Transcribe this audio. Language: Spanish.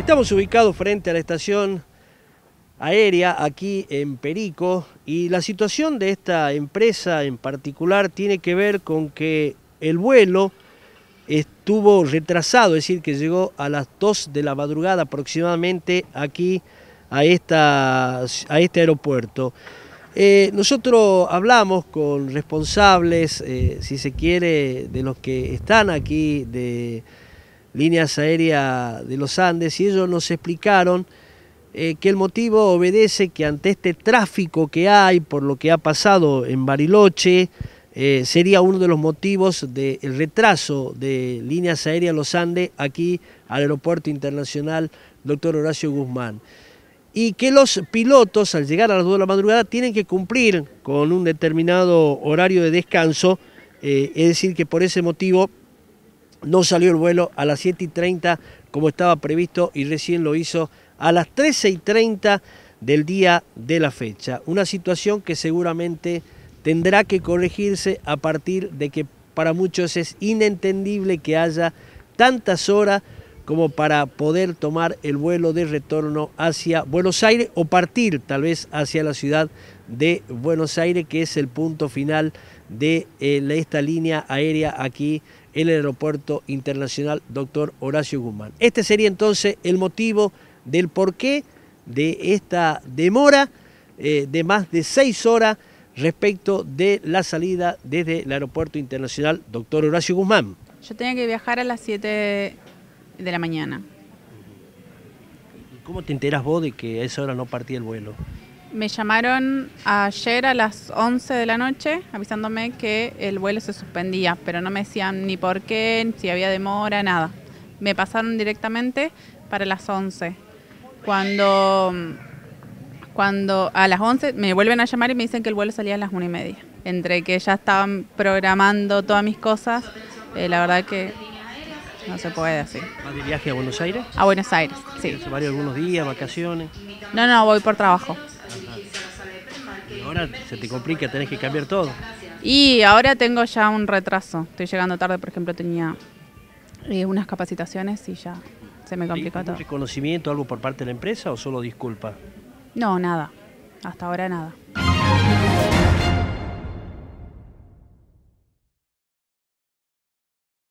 Estamos ubicados frente a la estación aérea aquí en Perico y la situación de esta empresa en particular tiene que ver con que el vuelo estuvo retrasado, es decir, que llegó a las 2 de la madrugada aproximadamente aquí a, esta, a este aeropuerto. Eh, nosotros hablamos con responsables, eh, si se quiere, de los que están aquí de Líneas Aéreas de los Andes, y ellos nos explicaron eh, que el motivo obedece que ante este tráfico que hay por lo que ha pasado en Bariloche, eh, sería uno de los motivos del retraso de líneas aéreas Los Andes aquí al Aeropuerto Internacional Doctor Horacio Guzmán. Y que los pilotos al llegar a las 2 de la madrugada tienen que cumplir con un determinado horario de descanso, eh, es decir, que por ese motivo no salió el vuelo a las 7 y 30 como estaba previsto y recién lo hizo a las 13 y 30 del día de la fecha. Una situación que seguramente tendrá que corregirse a partir de que para muchos es inentendible que haya tantas horas como para poder tomar el vuelo de retorno hacia Buenos Aires o partir tal vez hacia la ciudad de Buenos Aires, que es el punto final de eh, esta línea aérea aquí en el Aeropuerto Internacional Doctor Horacio Guzmán. Este sería entonces el motivo del porqué de esta demora eh, de más de seis horas respecto de la salida desde el Aeropuerto Internacional Doctor Horacio Guzmán. Yo tenía que viajar a las 7 de la mañana. cómo te enteras vos de que a esa hora no partía el vuelo? Me llamaron ayer a las 11 de la noche avisándome que el vuelo se suspendía, pero no me decían ni por qué, si había demora, nada. Me pasaron directamente para las 11. Cuando, cuando a las 11 me vuelven a llamar y me dicen que el vuelo salía a las 1 y media. Entre que ya estaban programando todas mis cosas, eh, la verdad que no se puede así. ¿Vas de viaje a Buenos Aires? A Buenos Aires, sí. varios algunos días, vacaciones? No, no, voy por trabajo. ahora se te complica, tenés que cambiar todo. Y ahora tengo ya un retraso. Estoy llegando tarde, por ejemplo, tenía eh, unas capacitaciones y ya se me complicó todo. ¿Reconocimiento, algo por parte de la empresa o solo disculpa? No, nada. Hasta ahora nada.